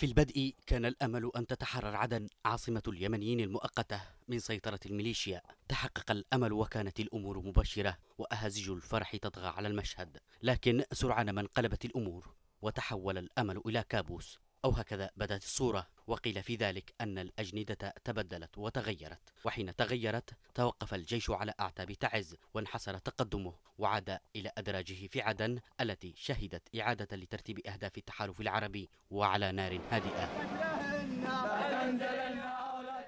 في البدء كان الأمل أن تتحرر عدن عاصمة اليمنيين المؤقتة من سيطرة الميليشيا تحقق الأمل وكانت الأمور مبشرة وأهازيج الفرح تطغى على المشهد لكن سرعان ما انقلبت الأمور وتحول الأمل إلى كابوس أو هكذا بدت الصورة وقيل في ذلك أن الأجندة تبدلت وتغيرت وحين تغيرت توقف الجيش على أعتاب تعز وانحسر تقدمه وعاد إلى أدراجه في عدن التي شهدت إعادة لترتيب أهداف التحالف العربي وعلى نار هادئة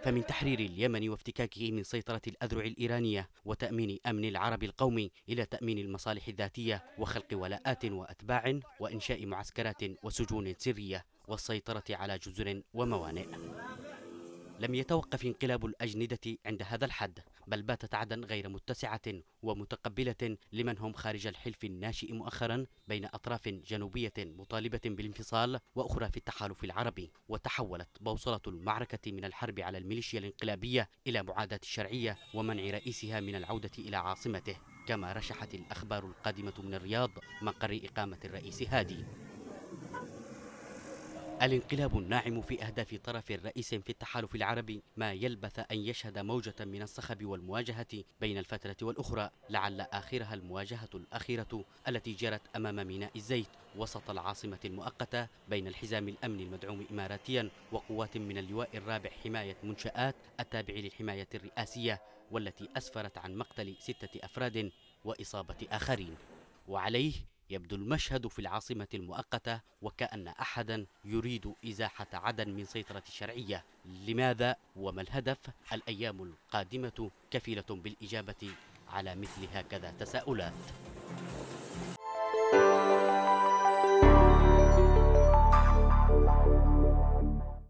فمن تحرير اليمن وافتكاكه من سيطرة الأذرع الإيرانية وتأمين أمن العرب القومي إلى تأمين المصالح الذاتية وخلق ولاءات وأتباع وإنشاء معسكرات وسجون سرية والسيطرة على جزر وموانئ لم يتوقف انقلاب الأجندة عند هذا الحد بل باتت عدن غير متسعة ومتقبلة لمن هم خارج الحلف الناشئ مؤخرا بين أطراف جنوبية مطالبة بالانفصال وأخرى في التحالف العربي وتحولت بوصلة المعركة من الحرب على الميليشيا الانقلابية إلى معاداة الشرعية ومنع رئيسها من العودة إلى عاصمته كما رشحت الأخبار القادمة من الرياض مقر إقامة الرئيس هادي الانقلاب الناعم في أهداف طرف رئيس في التحالف العربي ما يلبث أن يشهد موجة من الصخب والمواجهة بين الفترة والأخرى لعل آخرها المواجهة الأخيرة التي جرت أمام ميناء الزيت وسط العاصمة المؤقتة بين الحزام الأمني المدعوم إماراتيا وقوات من اللواء الرابع حماية منشآت التابع للحماية الرئاسية والتي أسفرت عن مقتل ستة أفراد وإصابة آخرين وعليه يبدو المشهد في العاصمة المؤقتة وكأن أحدا يريد إزاحة عدن من سيطرة الشرعية لماذا وما الهدف الأيام القادمة كفيلة بالإجابة على مثل هكذا تساؤلات